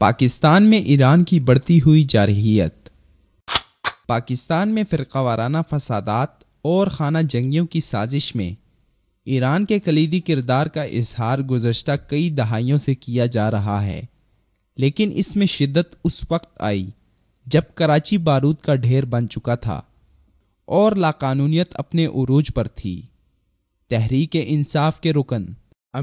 پاکستان میں ایران کی بڑھتی ہوئی جارحیت پاکستان میں فرقہ وارانہ فسادات اور خانہ جنگیوں کی سازش میں ایران کے کلیدی کردار کا اظہار گزشتہ کئی دہائیوں سے کیا جا رہا ہے لیکن اس میں شدت اس وقت آئی جب کراچی بارود کا ڈھیر بن چکا تھا اور لاقانونیت اپنے عروج پر تھی تحریک انصاف کے رکن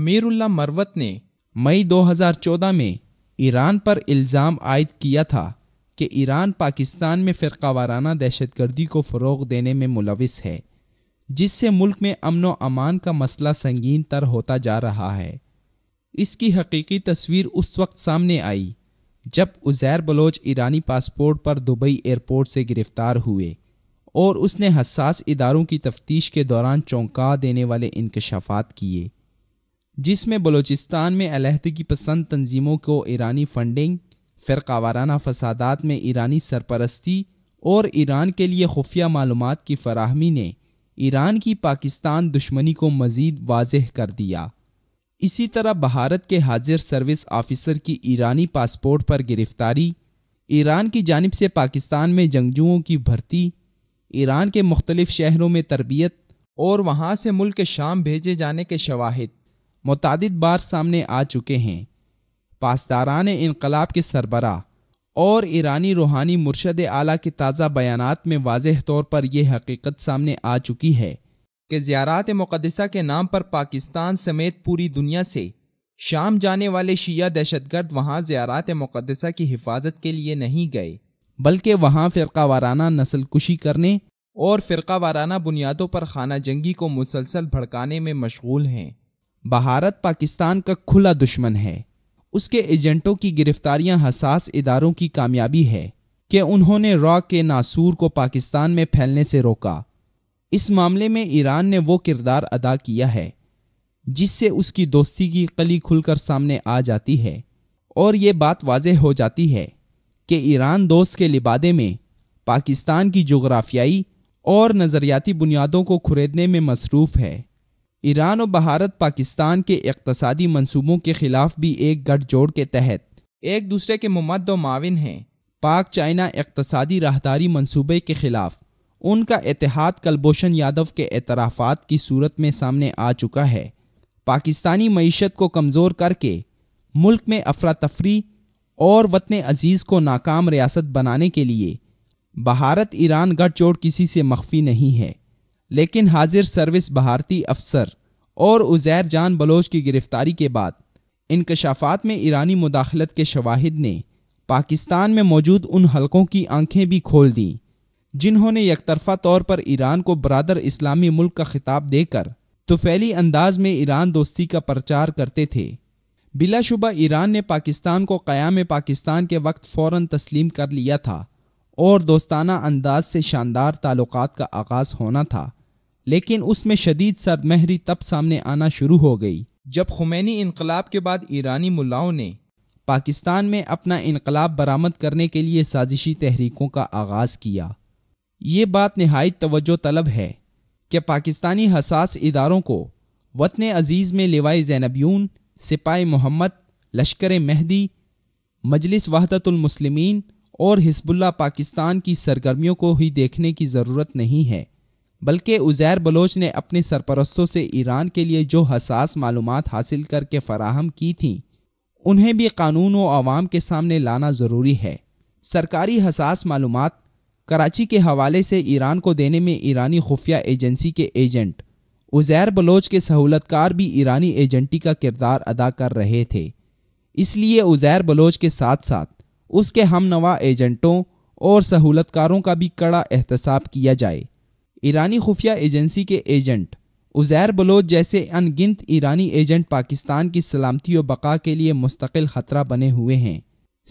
امیر اللہ مروت نے مئی دو ہزار چودہ میں ایران پر الزام عائد کیا تھا کہ ایران پاکستان میں فرقہ وارانہ دہشت گردی کو فروغ دینے میں ملوث ہے جس سے ملک میں امن و امان کا مسئلہ سنگین تر ہوتا جا رہا ہے اس کی حقیقی تصویر اس وقت سامنے آئی جب ازیر بلوچ ایرانی پاسپورٹ پر دبئی ایئرپورٹ سے گرفتار ہوئے اور اس نے حساس اداروں کی تفتیش کے دوران چونکا دینے والے انکشافات کیے جس میں بلوچستان میں علیحدگی پسند تنظیموں کو ایرانی فنڈنگ فرقہ وارانہ فسادات میں ایرانی سرپرستی اور ایران کے لیے خفیہ معلومات کی فراہمی نے ایران کی پاکستان دشمنی کو مزید واضح کر دیا اسی طرح بھارت کے حاضر سروس آفیسر کی ایرانی پاسپورٹ پر گرفتاری ایران کی جانب سے پاکستان میں جنگجوؤں کی بھرتی ایران کے مختلف شہروں میں تربیت اور وہاں سے ملک شام بھیجے جانے کے شواہد متعدد بار سامنے آ چکے ہیں پاسداران انقلاب کے سربراہ اور ایرانی روحانی مرشد اعلیٰ کے تازہ بیانات میں واضح طور پر یہ حقیقت سامنے آ چکی ہے کہ زیارات مقدسہ کے نام پر پاکستان سمیت پوری دنیا سے شام جانے والے شیعہ دہشت گرد وہاں زیارات مقدسہ کی حفاظت کے لیے نہیں گئے بلکہ وہاں فرقہ وارانہ نسل کشی کرنے اور فرقہ وارانہ بنیادوں پر خانہ جنگی کو مسلسل بھڑکانے میں مشغول ہیں بھارت پاکستان کا کھلا دشمن ہے اس کے ایجنٹوں کی گرفتاریاں حساس اداروں کی کامیابی ہے کہ انہوں نے را کے ناسور کو پاکستان میں پھیلنے سے روکا اس معاملے میں ایران نے وہ کردار ادا کیا ہے جس سے اس کی دوستی کی قلی کھل کر سامنے آ جاتی ہے اور یہ بات واضح ہو جاتی ہے کہ ایران دوست کے لبادے میں پاکستان کی جغرافیائی اور نظریاتی بنیادوں کو کھریدنے میں مصروف ہے ایران و بھارت پاکستان کے اقتصادی منصوبوں کے خلاف بھی ایک جوڑ کے تحت ایک دوسرے کے ممد و معاون ہیں پاک چائنا اقتصادی راہداری منصوبے کے خلاف ان کا اتحاد کلبوشن یادو کے اعترافات کی صورت میں سامنے آ چکا ہے پاکستانی معیشت کو کمزور کر کے ملک میں افراتفری اور وطن عزیز کو ناکام ریاست بنانے کے لیے بھارت ایران جوڑ کسی سے مخفی نہیں ہے لیکن حاضر سروس بھارتی افسر اور ازیر جان بلوچ کی گرفتاری کے بعد انکشافات میں ایرانی مداخلت کے شواہد نے پاکستان میں موجود ان حلقوں کی آنکھیں بھی کھول دیں جنہوں نے یک طرفہ طور پر ایران کو برادر اسلامی ملک کا خطاب دے کر توفیلی انداز میں ایران دوستی کا پرچار کرتے تھے بلا شبہ ایران نے پاکستان کو قیام پاکستان کے وقت فوراً تسلیم کر لیا تھا اور دوستانہ انداز سے شاندار تعلقات کا آغاز ہونا تھا لیکن اس میں شدید سرد مہری تب سامنے آنا شروع ہو گئی جب خمینی انقلاب کے بعد ایرانی ملاؤں نے پاکستان میں اپنا انقلاب برآمد کرنے کے لیے سازشی تحریکوں کا آغاز کیا یہ بات نہایت توجہ طلب ہے کہ پاکستانی حساس اداروں کو وطن عزیز میں لیوائے زینبیون سپاہ محمد لشکر مہدی مجلس وحدت المسلمین اور حزب اللہ پاکستان کی سرگرمیوں کو ہی دیکھنے کی ضرورت نہیں ہے بلکہ ازیر بلوچ نے اپنے سرپرستوں سے ایران کے لیے جو حساس معلومات حاصل کر کے فراہم کی تھیں انہیں بھی قانون و عوام کے سامنے لانا ضروری ہے سرکاری حساس معلومات کراچی کے حوالے سے ایران کو دینے میں ایرانی خفیہ ایجنسی کے ایجنٹ ازیر بلوچ کے سہولت کار بھی ایرانی ایجنٹی کا کردار ادا کر رہے تھے اس لیے ازیر بلوچ کے ساتھ ساتھ اس کے ہم نوا ایجنٹوں اور سہولت کاروں کا بھی کڑا احتساب کیا جائے ایرانی خفیہ ایجنسی کے ایجنٹ ازیر بلوچ جیسے ان گنت ایرانی ایجنٹ پاکستان کی سلامتی و بقا کے لیے مستقل خطرہ بنے ہوئے ہیں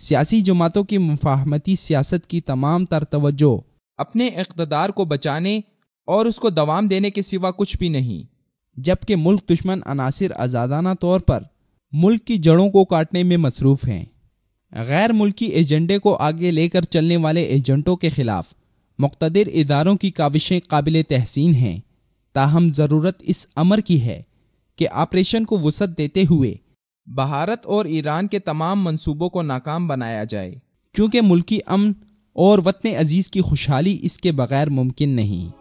سیاسی جماعتوں کی مفاہمتی سیاست کی تمام تر توجہ اپنے اقتدار کو بچانے اور اس کو دوام دینے کے سوا کچھ بھی نہیں جبکہ ملک دشمن عناصر آزادانہ طور پر ملک کی جڑوں کو کاٹنے میں مصروف ہیں غیر ملکی ایجنڈے کو آگے لے کر چلنے والے ایجنٹوں کے خلاف مقتدر اداروں کی کاوشیں قابل تحسین ہیں تاہم ضرورت اس امر کی ہے کہ آپریشن کو وسعت دیتے ہوئے بھارت اور ایران کے تمام منصوبوں کو ناکام بنایا جائے کیونکہ ملکی امن اور وطن عزیز کی خوشحالی اس کے بغیر ممکن نہیں